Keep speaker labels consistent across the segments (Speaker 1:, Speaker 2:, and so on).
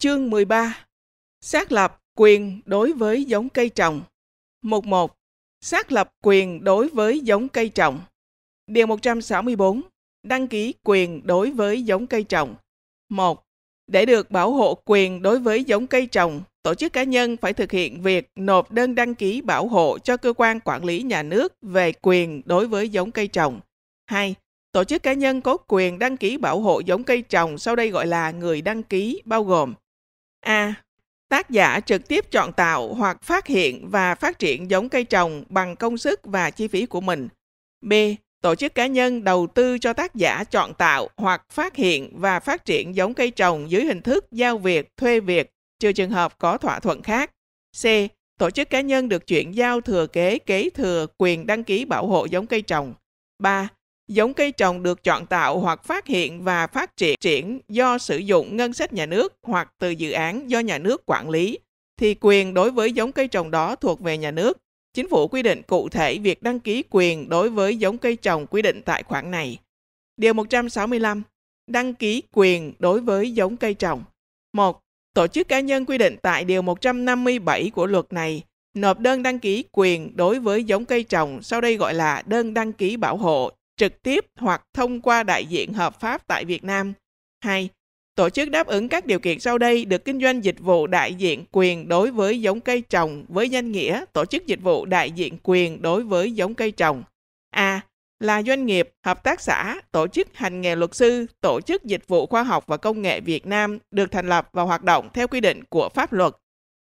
Speaker 1: Chương 13 Xác lập quyền đối với giống cây trồng Mục 1 Xác lập quyền đối với giống cây trồng Điều 164 Đăng ký quyền đối với giống cây trồng 1. Để được bảo hộ quyền đối với giống cây trồng, tổ chức cá nhân phải thực hiện việc nộp đơn đăng ký bảo hộ cho cơ quan quản lý nhà nước về quyền đối với giống cây trồng. 2. Tổ chức cá nhân có quyền đăng ký bảo hộ giống cây trồng sau đây gọi là người đăng ký bao gồm A. Tác giả trực tiếp chọn tạo hoặc phát hiện và phát triển giống cây trồng bằng công sức và chi phí của mình. B. Tổ chức cá nhân đầu tư cho tác giả chọn tạo hoặc phát hiện và phát triển giống cây trồng dưới hình thức giao việc, thuê việc, trừ trường hợp có thỏa thuận khác. C. Tổ chức cá nhân được chuyển giao thừa kế kế thừa quyền đăng ký bảo hộ giống cây trồng. 3 giống cây trồng được chọn tạo hoặc phát hiện và phát triển triển do sử dụng ngân sách nhà nước hoặc từ dự án do nhà nước quản lý thì quyền đối với giống cây trồng đó thuộc về nhà nước. Chính phủ quy định cụ thể việc đăng ký quyền đối với giống cây trồng quy định tại khoản này. Điều 165. Đăng ký quyền đối với giống cây trồng. một Tổ chức cá nhân quy định tại điều 157 của luật này nộp đơn đăng ký quyền đối với giống cây trồng sau đây gọi là đơn đăng ký bảo hộ trực tiếp hoặc thông qua đại diện hợp pháp tại Việt Nam. 2. Tổ chức đáp ứng các điều kiện sau đây được kinh doanh dịch vụ đại diện quyền đối với giống cây trồng với danh nghĩa tổ chức dịch vụ đại diện quyền đối với giống cây trồng. A. Là doanh nghiệp, hợp tác xã, tổ chức hành nghề luật sư, tổ chức dịch vụ khoa học và công nghệ Việt Nam được thành lập và hoạt động theo quy định của pháp luật,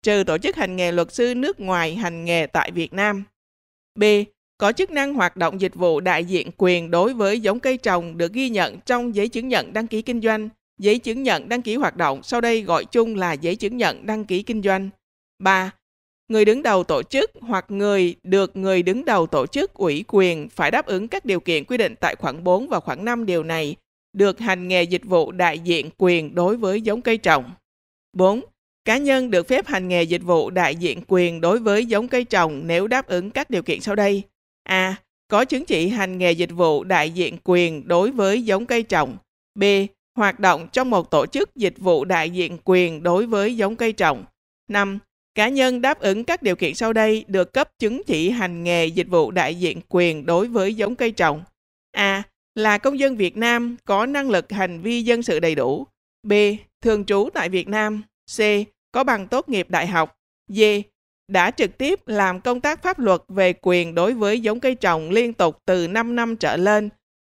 Speaker 1: trừ tổ chức hành nghề luật sư nước ngoài hành nghề tại Việt Nam. B có chức năng hoạt động dịch vụ đại diện quyền đối với giống cây trồng được ghi nhận trong giấy chứng nhận đăng ký kinh doanh, giấy chứng nhận đăng ký hoạt động, sau đây gọi chung là giấy chứng nhận đăng ký kinh doanh. 3. Người đứng đầu tổ chức hoặc người được người đứng đầu tổ chức ủy quyền phải đáp ứng các điều kiện quy định tại khoản 4 và khoản 5 điều này, được hành nghề dịch vụ đại diện quyền đối với giống cây trồng. 4. Cá nhân được phép hành nghề dịch vụ đại diện quyền đối với giống cây trồng nếu đáp ứng các điều kiện sau đây. A. Có chứng chỉ hành nghề dịch vụ đại diện quyền đối với giống cây trồng. B. Hoạt động trong một tổ chức dịch vụ đại diện quyền đối với giống cây trồng. 5. Cá nhân đáp ứng các điều kiện sau đây được cấp chứng chỉ hành nghề dịch vụ đại diện quyền đối với giống cây trồng. A. Là công dân Việt Nam có năng lực hành vi dân sự đầy đủ. B. Thường trú tại Việt Nam. C. Có bằng tốt nghiệp đại học. D đã trực tiếp làm công tác pháp luật về quyền đối với giống cây trồng liên tục từ 5 năm trở lên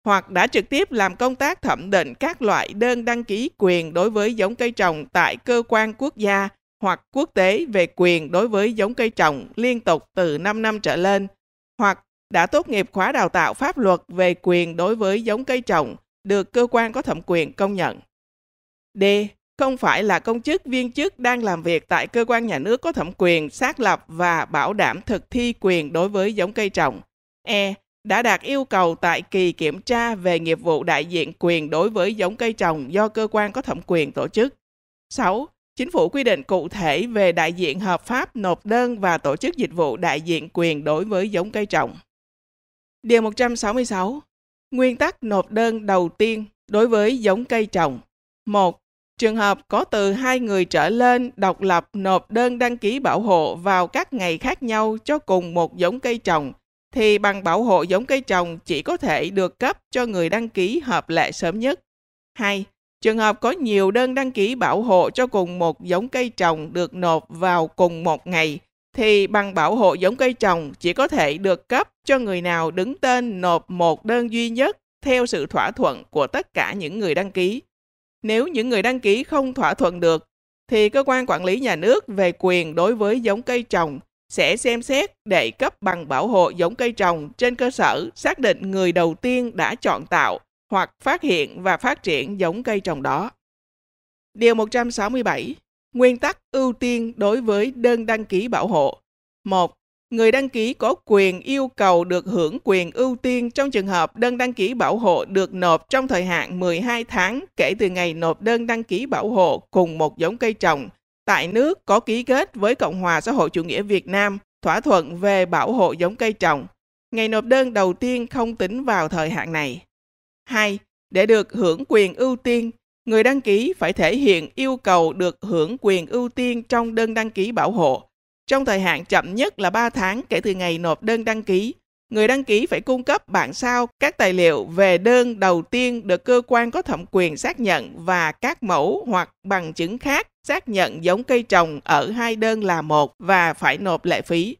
Speaker 1: hoặc đã trực tiếp làm công tác thẩm định các loại đơn đăng ký quyền đối với giống cây trồng tại cơ quan quốc gia hoặc quốc tế về quyền đối với giống cây trồng liên tục từ 5 năm trở lên hoặc đã tốt nghiệp khóa đào tạo pháp luật về quyền đối với giống cây trồng được cơ quan có thẩm quyền công nhận. D không phải là công chức viên chức đang làm việc tại cơ quan nhà nước có thẩm quyền xác lập và bảo đảm thực thi quyền đối với giống cây trồng. E. Đã đạt yêu cầu tại kỳ kiểm tra về nghiệp vụ đại diện quyền đối với giống cây trồng do cơ quan có thẩm quyền tổ chức. 6. Chính phủ quy định cụ thể về đại diện hợp pháp nộp đơn và tổ chức dịch vụ đại diện quyền đối với giống cây trồng. Điều 166. Nguyên tắc nộp đơn đầu tiên đối với giống cây trồng. 1 Trường hợp có từ hai người trở lên độc lập nộp đơn đăng ký bảo hộ vào các ngày khác nhau cho cùng một giống cây trồng, thì bằng bảo hộ giống cây trồng chỉ có thể được cấp cho người đăng ký hợp lệ sớm nhất. 2. Trường hợp có nhiều đơn đăng ký bảo hộ cho cùng một giống cây trồng được nộp vào cùng một ngày, thì bằng bảo hộ giống cây trồng chỉ có thể được cấp cho người nào đứng tên nộp một đơn duy nhất theo sự thỏa thuận của tất cả những người đăng ký. Nếu những người đăng ký không thỏa thuận được, thì cơ quan quản lý nhà nước về quyền đối với giống cây trồng sẽ xem xét để cấp bằng bảo hộ giống cây trồng trên cơ sở xác định người đầu tiên đã chọn tạo hoặc phát hiện và phát triển giống cây trồng đó. Điều 167. Nguyên tắc ưu tiên đối với đơn đăng ký bảo hộ. 1 người đăng ký có quyền yêu cầu được hưởng quyền ưu tiên trong trường hợp đơn đăng ký bảo hộ được nộp trong thời hạn 12 tháng kể từ ngày nộp đơn đăng ký bảo hộ cùng một giống cây trồng tại nước có ký kết với Cộng hòa xã hội chủ nghĩa Việt Nam thỏa thuận về bảo hộ giống cây trồng. Ngày nộp đơn đầu tiên không tính vào thời hạn này. 2. Để được hưởng quyền ưu tiên, người đăng ký phải thể hiện yêu cầu được hưởng quyền ưu tiên trong đơn đăng ký bảo hộ trong thời hạn chậm nhất là 3 tháng kể từ ngày nộp đơn đăng ký, người đăng ký phải cung cấp bản sao các tài liệu về đơn đầu tiên được cơ quan có thẩm quyền xác nhận và các mẫu hoặc bằng chứng khác xác nhận giống cây trồng ở hai đơn là một và phải nộp lệ phí.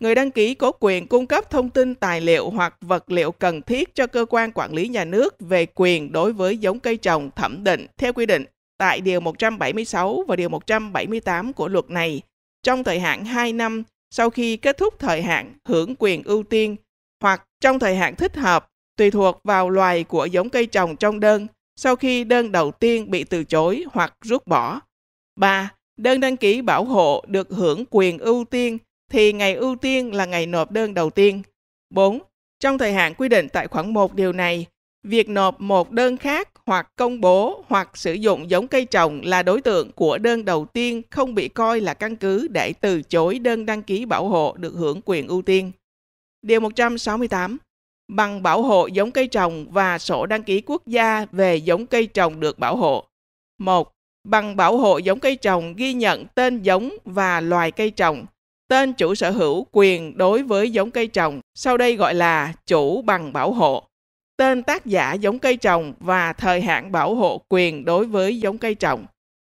Speaker 1: Người đăng ký có quyền cung cấp thông tin tài liệu hoặc vật liệu cần thiết cho cơ quan quản lý nhà nước về quyền đối với giống cây trồng thẩm định theo quy định tại Điều 176 và Điều 178 của luật này trong thời hạn 2 năm sau khi kết thúc thời hạn hưởng quyền ưu tiên hoặc trong thời hạn thích hợp tùy thuộc vào loài của giống cây trồng trong đơn sau khi đơn đầu tiên bị từ chối hoặc rút bỏ. 3. Đơn đăng ký bảo hộ được hưởng quyền ưu tiên thì ngày ưu tiên là ngày nộp đơn đầu tiên. 4. Trong thời hạn quy định tại khoản 1 điều này, việc nộp một đơn khác hoặc công bố hoặc sử dụng giống cây trồng là đối tượng của đơn đầu tiên không bị coi là căn cứ để từ chối đơn đăng ký bảo hộ được hưởng quyền ưu tiên. Điều 168. Bằng bảo hộ giống cây trồng và sổ đăng ký quốc gia về giống cây trồng được bảo hộ. 1. Bằng bảo hộ giống cây trồng ghi nhận tên giống và loài cây trồng, tên chủ sở hữu quyền đối với giống cây trồng, sau đây gọi là chủ bằng bảo hộ tên tác giả giống cây trồng và thời hạn bảo hộ quyền đối với giống cây trồng.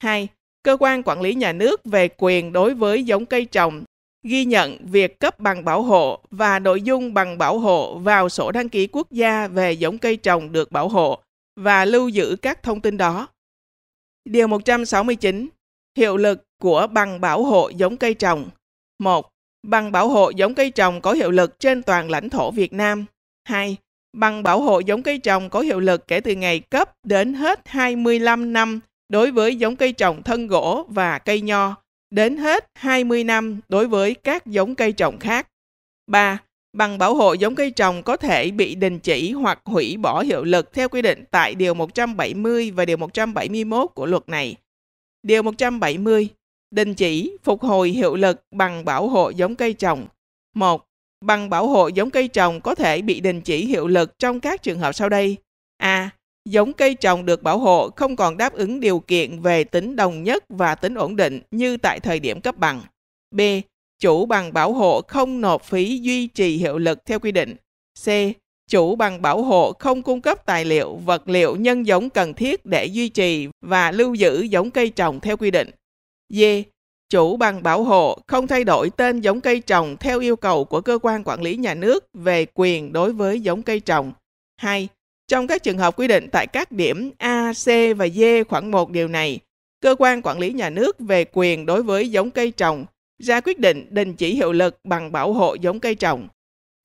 Speaker 1: 2. Cơ quan quản lý nhà nước về quyền đối với giống cây trồng ghi nhận việc cấp bằng bảo hộ và nội dung bằng bảo hộ vào sổ đăng ký quốc gia về giống cây trồng được bảo hộ và lưu giữ các thông tin đó. Điều 169. Hiệu lực của bằng bảo hộ giống cây trồng. 1. Bằng bảo hộ giống cây trồng có hiệu lực trên toàn lãnh thổ Việt Nam. 2 bằng bảo hộ giống cây trồng có hiệu lực kể từ ngày cấp đến hết 25 năm đối với giống cây trồng thân gỗ và cây nho, đến hết 20 năm đối với các giống cây trồng khác. 3. Bằng bảo hộ giống cây trồng có thể bị đình chỉ hoặc hủy bỏ hiệu lực theo quy định tại Điều 170 và Điều 171 của luật này. Điều 170. Đình chỉ, phục hồi hiệu lực bằng bảo hộ giống cây trồng. 1 Bằng bảo hộ giống cây trồng có thể bị đình chỉ hiệu lực trong các trường hợp sau đây. A. Giống cây trồng được bảo hộ không còn đáp ứng điều kiện về tính đồng nhất và tính ổn định như tại thời điểm cấp bằng. B. Chủ bằng bảo hộ không nộp phí duy trì hiệu lực theo quy định. C. Chủ bằng bảo hộ không cung cấp tài liệu, vật liệu nhân giống cần thiết để duy trì và lưu giữ giống cây trồng theo quy định. D chủ bằng bảo hộ không thay đổi tên giống cây trồng theo yêu cầu của cơ quan quản lý nhà nước về quyền đối với giống cây trồng. 2. Trong các trường hợp quy định tại các điểm A, C và D khoảng 1 điều này, cơ quan quản lý nhà nước về quyền đối với giống cây trồng ra quyết định đình chỉ hiệu lực bằng bảo hộ giống cây trồng.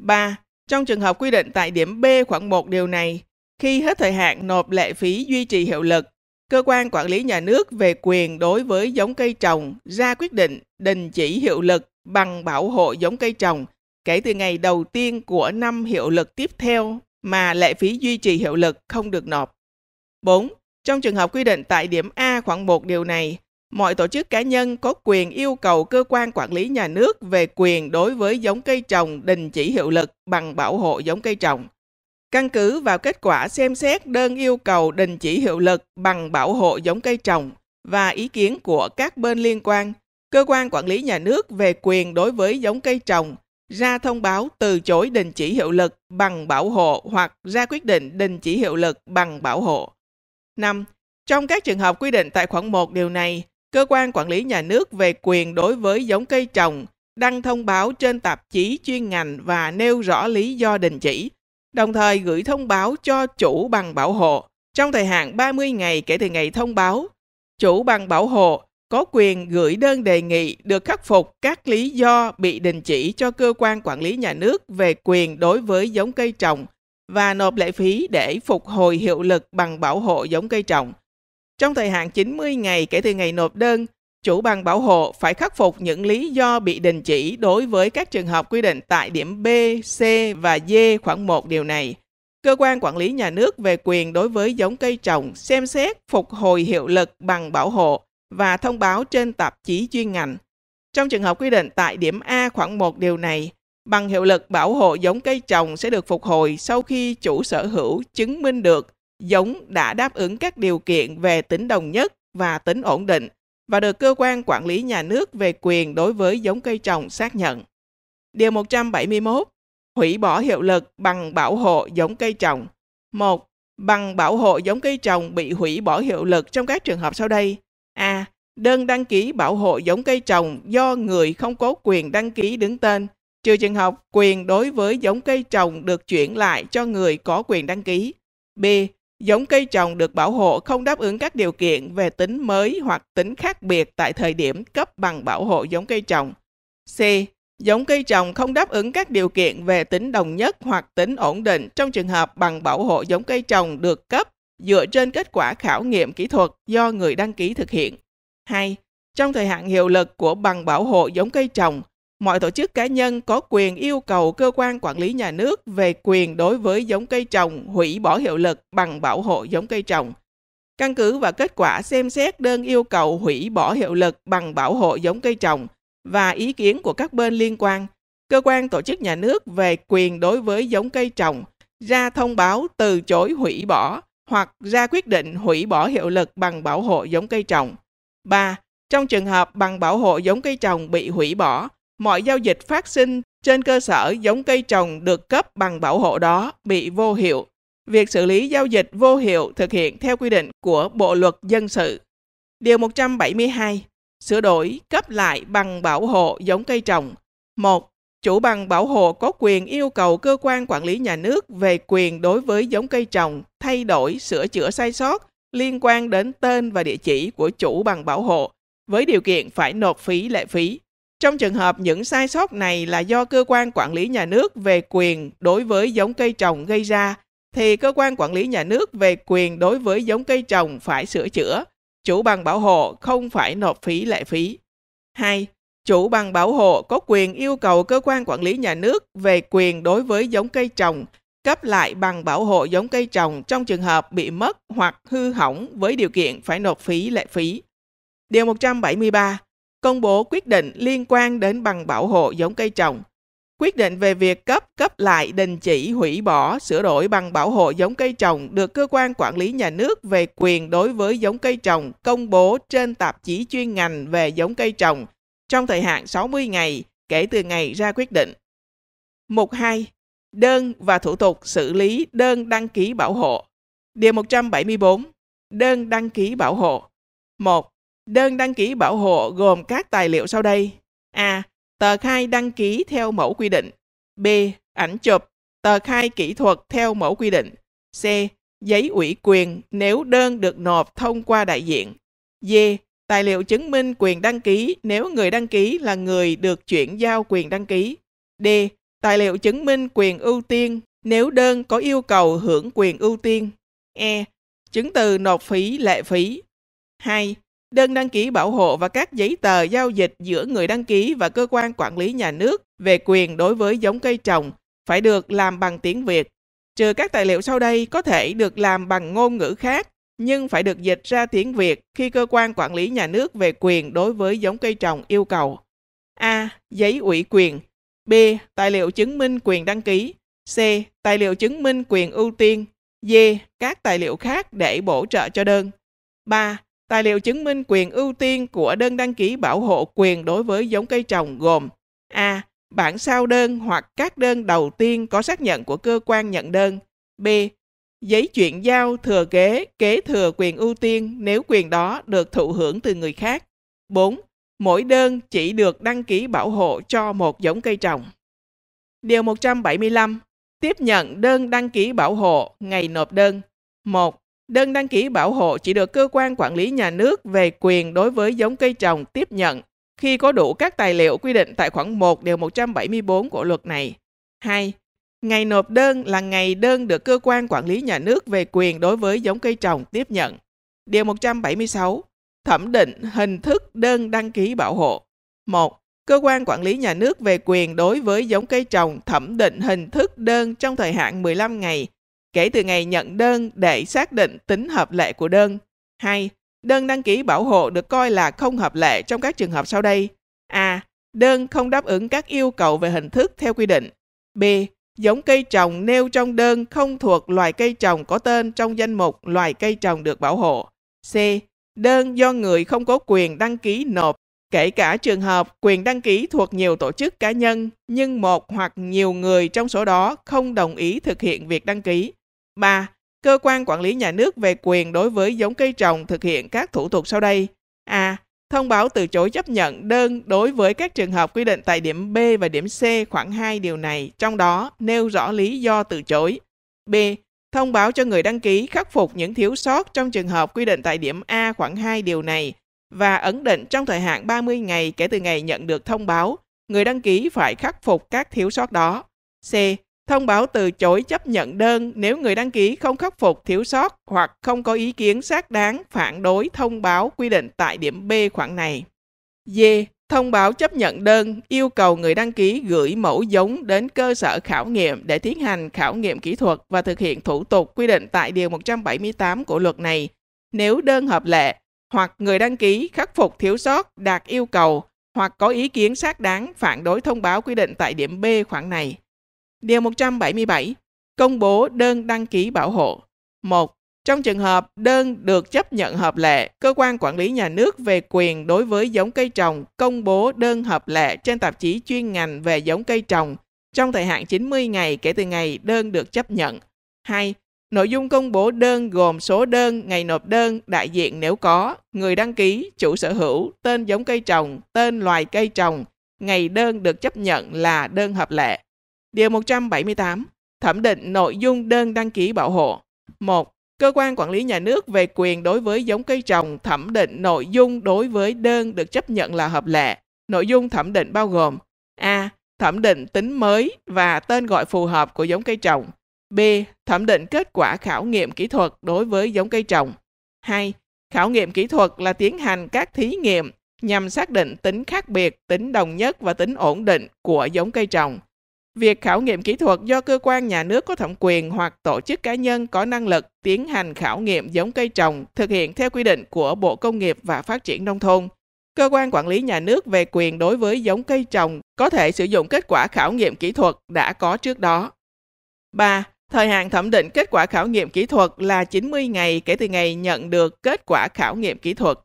Speaker 1: 3. Trong trường hợp quy định tại điểm B khoảng 1 điều này, khi hết thời hạn nộp lệ phí duy trì hiệu lực, cơ quan quản lý nhà nước về quyền đối với giống cây trồng ra quyết định đình chỉ hiệu lực bằng bảo hộ giống cây trồng kể từ ngày đầu tiên của năm hiệu lực tiếp theo mà lệ phí duy trì hiệu lực không được nộp. 4. Trong trường hợp quy định tại điểm A khoảng 1 điều này, mọi tổ chức cá nhân có quyền yêu cầu cơ quan quản lý nhà nước về quyền đối với giống cây trồng đình chỉ hiệu lực bằng bảo hộ giống cây trồng căn cứ vào kết quả xem xét đơn yêu cầu đình chỉ hiệu lực bằng bảo hộ giống cây trồng và ý kiến của các bên liên quan, cơ quan quản lý nhà nước về quyền đối với giống cây trồng ra thông báo từ chối đình chỉ hiệu lực bằng bảo hộ hoặc ra quyết định đình chỉ hiệu lực bằng bảo hộ. 5. Trong các trường hợp quy định tại khoản 1 điều này, cơ quan quản lý nhà nước về quyền đối với giống cây trồng đăng thông báo trên tạp chí chuyên ngành và nêu rõ lý do đình chỉ đồng thời gửi thông báo cho chủ bằng bảo hộ trong thời hạn 30 ngày kể từ ngày thông báo. Chủ bằng bảo hộ có quyền gửi đơn đề nghị được khắc phục các lý do bị đình chỉ cho cơ quan quản lý nhà nước về quyền đối với giống cây trồng và nộp lệ phí để phục hồi hiệu lực bằng bảo hộ giống cây trồng. Trong thời hạn 90 ngày kể từ ngày nộp đơn, chủ bằng bảo hộ phải khắc phục những lý do bị đình chỉ đối với các trường hợp quy định tại điểm B, C và D khoảng 1 điều này. Cơ quan quản lý nhà nước về quyền đối với giống cây trồng xem xét phục hồi hiệu lực bằng bảo hộ và thông báo trên tạp chí chuyên ngành. Trong trường hợp quy định tại điểm A khoảng 1 điều này, bằng hiệu lực bảo hộ giống cây trồng sẽ được phục hồi sau khi chủ sở hữu chứng minh được giống đã đáp ứng các điều kiện về tính đồng nhất và tính ổn định và được cơ quan quản lý nhà nước về quyền đối với giống cây trồng xác nhận. Điều 171. Hủy bỏ hiệu lực bằng bảo hộ giống cây trồng. 1. Bằng bảo hộ giống cây trồng bị hủy bỏ hiệu lực trong các trường hợp sau đây. A. Đơn đăng ký bảo hộ giống cây trồng do người không có quyền đăng ký đứng tên, trừ trường hợp quyền đối với giống cây trồng được chuyển lại cho người có quyền đăng ký. B giống cây trồng được bảo hộ không đáp ứng các điều kiện về tính mới hoặc tính khác biệt tại thời điểm cấp bằng bảo hộ giống cây trồng. C. Giống cây trồng không đáp ứng các điều kiện về tính đồng nhất hoặc tính ổn định trong trường hợp bằng bảo hộ giống cây trồng được cấp dựa trên kết quả khảo nghiệm kỹ thuật do người đăng ký thực hiện. 2. Trong thời hạn hiệu lực của bằng bảo hộ giống cây trồng, mọi tổ chức cá nhân có quyền yêu cầu cơ quan quản lý nhà nước về quyền đối với giống cây trồng hủy bỏ hiệu lực bằng bảo hộ giống cây trồng. Căn cứ và kết quả xem xét đơn yêu cầu hủy bỏ hiệu lực bằng bảo hộ giống cây trồng và ý kiến của các bên liên quan, cơ quan tổ chức nhà nước về quyền đối với giống cây trồng ra thông báo từ chối hủy bỏ hoặc ra quyết định hủy bỏ hiệu lực bằng bảo hộ giống cây trồng. 3. Trong trường hợp bằng bảo hộ giống cây trồng bị hủy bỏ, mọi giao dịch phát sinh trên cơ sở giống cây trồng được cấp bằng bảo hộ đó bị vô hiệu. Việc xử lý giao dịch vô hiệu thực hiện theo quy định của Bộ luật dân sự. Điều 172 sửa đổi cấp lại bằng bảo hộ giống cây trồng. 1. Chủ bằng bảo hộ có quyền yêu cầu cơ quan quản lý nhà nước về quyền đối với giống cây trồng, thay đổi, sửa chữa sai sót liên quan đến tên và địa chỉ của chủ bằng bảo hộ với điều kiện phải nộp phí lệ phí. Trong trường hợp những sai sót này là do cơ quan quản lý nhà nước về quyền đối với giống cây trồng gây ra, thì cơ quan quản lý nhà nước về quyền đối với giống cây trồng phải sửa chữa. Chủ bằng bảo hộ không phải nộp phí lệ phí. 2. Chủ bằng bảo hộ có quyền yêu cầu cơ quan quản lý nhà nước về quyền đối với giống cây trồng cấp lại bằng bảo hộ giống cây trồng trong trường hợp bị mất hoặc hư hỏng với điều kiện phải nộp phí lệ phí. Điều 173 công bố quyết định liên quan đến bằng bảo hộ giống cây trồng, quyết định về việc cấp, cấp lại, đình chỉ, hủy bỏ, sửa đổi bằng bảo hộ giống cây trồng được cơ quan quản lý nhà nước về quyền đối với giống cây trồng công bố trên tạp chí chuyên ngành về giống cây trồng trong thời hạn 60 ngày kể từ ngày ra quyết định. Mục 2. Đơn và thủ tục xử lý đơn đăng ký bảo hộ. Điều 174. Đơn đăng ký bảo hộ. 1. Đơn đăng ký bảo hộ gồm các tài liệu sau đây. A. Tờ khai đăng ký theo mẫu quy định. B. Ảnh chụp, tờ khai kỹ thuật theo mẫu quy định. C. Giấy ủy quyền nếu đơn được nộp thông qua đại diện. D. Tài liệu chứng minh quyền đăng ký nếu người đăng ký là người được chuyển giao quyền đăng ký. D. Tài liệu chứng minh quyền ưu tiên nếu đơn có yêu cầu hưởng quyền ưu tiên. E. Chứng từ nộp phí lệ phí. 2 đơn đăng ký bảo hộ và các giấy tờ giao dịch giữa người đăng ký và cơ quan quản lý nhà nước về quyền đối với giống cây trồng phải được làm bằng tiếng Việt. Trừ các tài liệu sau đây có thể được làm bằng ngôn ngữ khác, nhưng phải được dịch ra tiếng Việt khi cơ quan quản lý nhà nước về quyền đối với giống cây trồng yêu cầu. A. Giấy ủy quyền B. Tài liệu chứng minh quyền đăng ký C. Tài liệu chứng minh quyền ưu tiên D. Các tài liệu khác để bổ trợ cho đơn 3. Tài liệu chứng minh quyền ưu tiên của đơn đăng ký bảo hộ quyền đối với giống cây trồng gồm A. Bản sao đơn hoặc các đơn đầu tiên có xác nhận của cơ quan nhận đơn. B. Giấy chuyển giao thừa kế, kế thừa quyền ưu tiên nếu quyền đó được thụ hưởng từ người khác. 4. Mỗi đơn chỉ được đăng ký bảo hộ cho một giống cây trồng. Điều 175. Tiếp nhận đơn đăng ký bảo hộ ngày nộp đơn. 1. Đơn đăng ký bảo hộ chỉ được cơ quan quản lý nhà nước về quyền đối với giống cây trồng tiếp nhận khi có đủ các tài liệu quy định tại khoản 1 điều 174 của luật này. 2. Ngày nộp đơn là ngày đơn được cơ quan quản lý nhà nước về quyền đối với giống cây trồng tiếp nhận. Điều 176. Thẩm định hình thức đơn đăng ký bảo hộ. 1. Cơ quan quản lý nhà nước về quyền đối với giống cây trồng thẩm định hình thức đơn trong thời hạn 15 ngày kể từ ngày nhận đơn để xác định tính hợp lệ của đơn. 2. Đơn đăng ký bảo hộ được coi là không hợp lệ trong các trường hợp sau đây. A. Đơn không đáp ứng các yêu cầu về hình thức theo quy định. B. Giống cây trồng nêu trong đơn không thuộc loài cây trồng có tên trong danh mục loài cây trồng được bảo hộ. C. Đơn do người không có quyền đăng ký nộp, kể cả trường hợp quyền đăng ký thuộc nhiều tổ chức cá nhân, nhưng một hoặc nhiều người trong số đó không đồng ý thực hiện việc đăng ký. 3. Cơ quan quản lý nhà nước về quyền đối với giống cây trồng thực hiện các thủ tục sau đây. A. Thông báo từ chối chấp nhận đơn đối với các trường hợp quy định tại điểm B và điểm C khoảng 2 điều này, trong đó nêu rõ lý do từ chối. B. Thông báo cho người đăng ký khắc phục những thiếu sót trong trường hợp quy định tại điểm A khoảng 2 điều này và ấn định trong thời hạn 30 ngày kể từ ngày nhận được thông báo, người đăng ký phải khắc phục các thiếu sót đó. C thông báo từ chối chấp nhận đơn nếu người đăng ký không khắc phục thiếu sót hoặc không có ý kiến xác đáng phản đối thông báo quy định tại điểm B khoản này. D. Thông báo chấp nhận đơn yêu cầu người đăng ký gửi mẫu giống đến cơ sở khảo nghiệm để tiến hành khảo nghiệm kỹ thuật và thực hiện thủ tục quy định tại Điều 178 của luật này. Nếu đơn hợp lệ hoặc người đăng ký khắc phục thiếu sót đạt yêu cầu hoặc có ý kiến xác đáng phản đối thông báo quy định tại điểm B khoản này. Điều 177 công bố đơn đăng ký bảo hộ. 1. Trong trường hợp đơn được chấp nhận hợp lệ, cơ quan quản lý nhà nước về quyền đối với giống cây trồng công bố đơn hợp lệ trên tạp chí chuyên ngành về giống cây trồng trong thời hạn 90 ngày kể từ ngày đơn được chấp nhận. 2. Nội dung công bố đơn gồm số đơn, ngày nộp đơn, đại diện nếu có, người đăng ký, chủ sở hữu, tên giống cây trồng, tên loài cây trồng, ngày đơn được chấp nhận là đơn hợp lệ. Điều 178. Thẩm định nội dung đơn đăng ký bảo hộ. 1. Cơ quan quản lý nhà nước về quyền đối với giống cây trồng thẩm định nội dung đối với đơn được chấp nhận là hợp lệ. Nội dung thẩm định bao gồm A. Thẩm định tính mới và tên gọi phù hợp của giống cây trồng. B. Thẩm định kết quả khảo nghiệm kỹ thuật đối với giống cây trồng. 2. Khảo nghiệm kỹ thuật là tiến hành các thí nghiệm nhằm xác định tính khác biệt, tính đồng nhất và tính ổn định của giống cây trồng. Việc khảo nghiệm kỹ thuật do cơ quan nhà nước có thẩm quyền hoặc tổ chức cá nhân có năng lực tiến hành khảo nghiệm giống cây trồng thực hiện theo quy định của Bộ Công nghiệp và Phát triển Nông thôn. Cơ quan quản lý nhà nước về quyền đối với giống cây trồng có thể sử dụng kết quả khảo nghiệm kỹ thuật đã có trước đó. 3. Thời hạn thẩm định kết quả khảo nghiệm kỹ thuật là 90 ngày kể từ ngày nhận được kết quả khảo nghiệm kỹ thuật.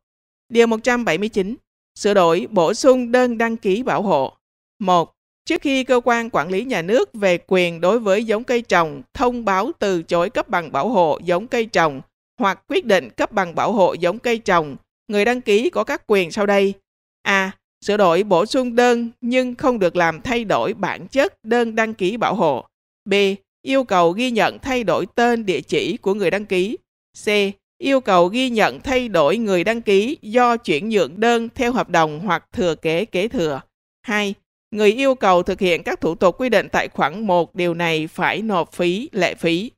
Speaker 1: Điều 179. Sửa đổi, bổ sung đơn đăng ký bảo hộ. 1 trước khi cơ quan quản lý nhà nước về quyền đối với giống cây trồng thông báo từ chối cấp bằng bảo hộ giống cây trồng hoặc quyết định cấp bằng bảo hộ giống cây trồng, người đăng ký có các quyền sau đây. A. Sửa đổi bổ sung đơn nhưng không được làm thay đổi bản chất đơn đăng ký bảo hộ. B. Yêu cầu ghi nhận thay đổi tên địa chỉ của người đăng ký. C. Yêu cầu ghi nhận thay đổi người đăng ký do chuyển nhượng đơn theo hợp đồng hoặc thừa kế kế thừa. 2 người yêu cầu thực hiện các thủ tục quy định tại khoản 1 điều này phải nộp phí lệ phí.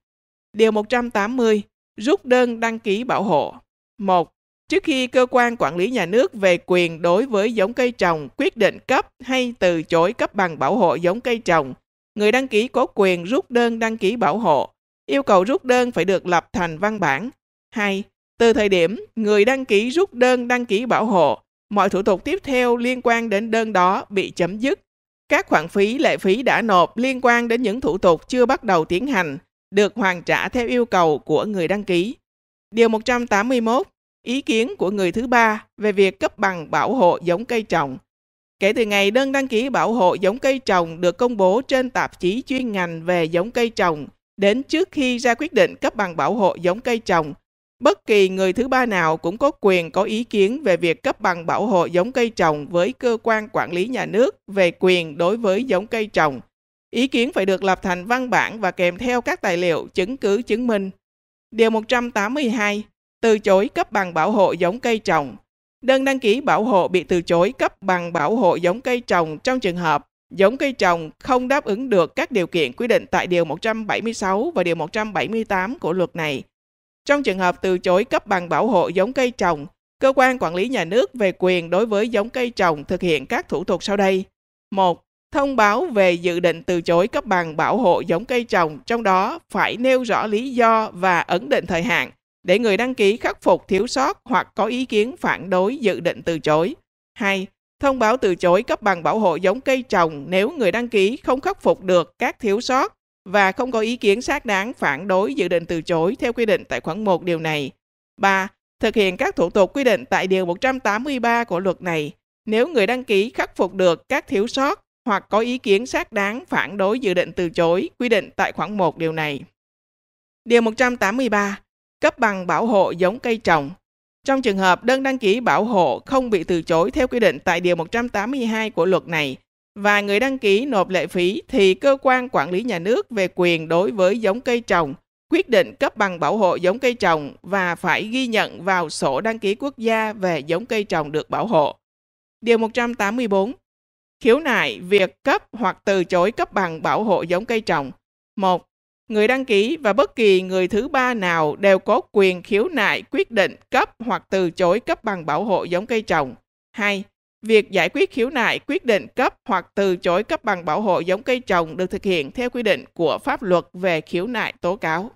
Speaker 1: Điều 180. Rút đơn đăng ký bảo hộ. 1. Trước khi cơ quan quản lý nhà nước về quyền đối với giống cây trồng quyết định cấp hay từ chối cấp bằng bảo hộ giống cây trồng, người đăng ký có quyền rút đơn đăng ký bảo hộ. Yêu cầu rút đơn phải được lập thành văn bản. 2. Từ thời điểm người đăng ký rút đơn đăng ký bảo hộ, mọi thủ tục tiếp theo liên quan đến đơn đó bị chấm dứt. Các khoản phí lệ phí đã nộp liên quan đến những thủ tục chưa bắt đầu tiến hành được hoàn trả theo yêu cầu của người đăng ký. Điều 181. Ý kiến của người thứ ba về việc cấp bằng bảo hộ giống cây trồng. Kể từ ngày đơn đăng ký bảo hộ giống cây trồng được công bố trên tạp chí chuyên ngành về giống cây trồng, đến trước khi ra quyết định cấp bằng bảo hộ giống cây trồng Bất kỳ người thứ ba nào cũng có quyền có ý kiến về việc cấp bằng bảo hộ giống cây trồng với cơ quan quản lý nhà nước về quyền đối với giống cây trồng. Ý kiến phải được lập thành văn bản và kèm theo các tài liệu chứng cứ chứng minh. Điều 182. Từ chối cấp bằng bảo hộ giống cây trồng. Đơn đăng ký bảo hộ bị từ chối cấp bằng bảo hộ giống cây trồng trong trường hợp giống cây trồng không đáp ứng được các điều kiện quy định tại Điều 176 và Điều 178 của luật này – trong trường hợp từ chối cấp bằng bảo hộ giống cây trồng, cơ quan quản lý nhà nước về quyền đối với giống cây trồng thực hiện các thủ tục sau đây. 1. Thông báo về dự định từ chối cấp bằng bảo hộ giống cây trồng, trong đó phải nêu rõ lý do và ấn định thời hạn để người đăng ký khắc phục thiếu sót hoặc có ý kiến phản đối dự định từ chối. 2. Thông báo từ chối cấp bằng bảo hộ giống cây trồng nếu người đăng ký không khắc phục được các thiếu sót và không có ý kiến xác đáng phản đối dự định từ chối theo quy định tại khoản 1 điều này. 3. Thực hiện các thủ tục quy định tại điều 183 của luật này nếu người đăng ký khắc phục được các thiếu sót hoặc có ý kiến xác đáng phản đối dự định từ chối quy định tại khoản 1 điều này. Điều 183. Cấp bằng bảo hộ giống cây trồng. Trong trường hợp đơn đăng ký bảo hộ không bị từ chối theo quy định tại điều 182 của luật này, và người đăng ký nộp lệ phí thì cơ quan quản lý nhà nước về quyền đối với giống cây trồng quyết định cấp bằng bảo hộ giống cây trồng và phải ghi nhận vào sổ đăng ký quốc gia về giống cây trồng được bảo hộ. Điều 184. Khiếu nại việc cấp hoặc từ chối cấp bằng bảo hộ giống cây trồng. 1. Người đăng ký và bất kỳ người thứ ba nào đều có quyền khiếu nại quyết định cấp hoặc từ chối cấp bằng bảo hộ giống cây trồng. 2. Việc giải quyết khiếu nại, quyết định cấp hoặc từ chối cấp bằng bảo hộ giống cây trồng được thực hiện theo quy định của pháp luật về khiếu nại tố cáo.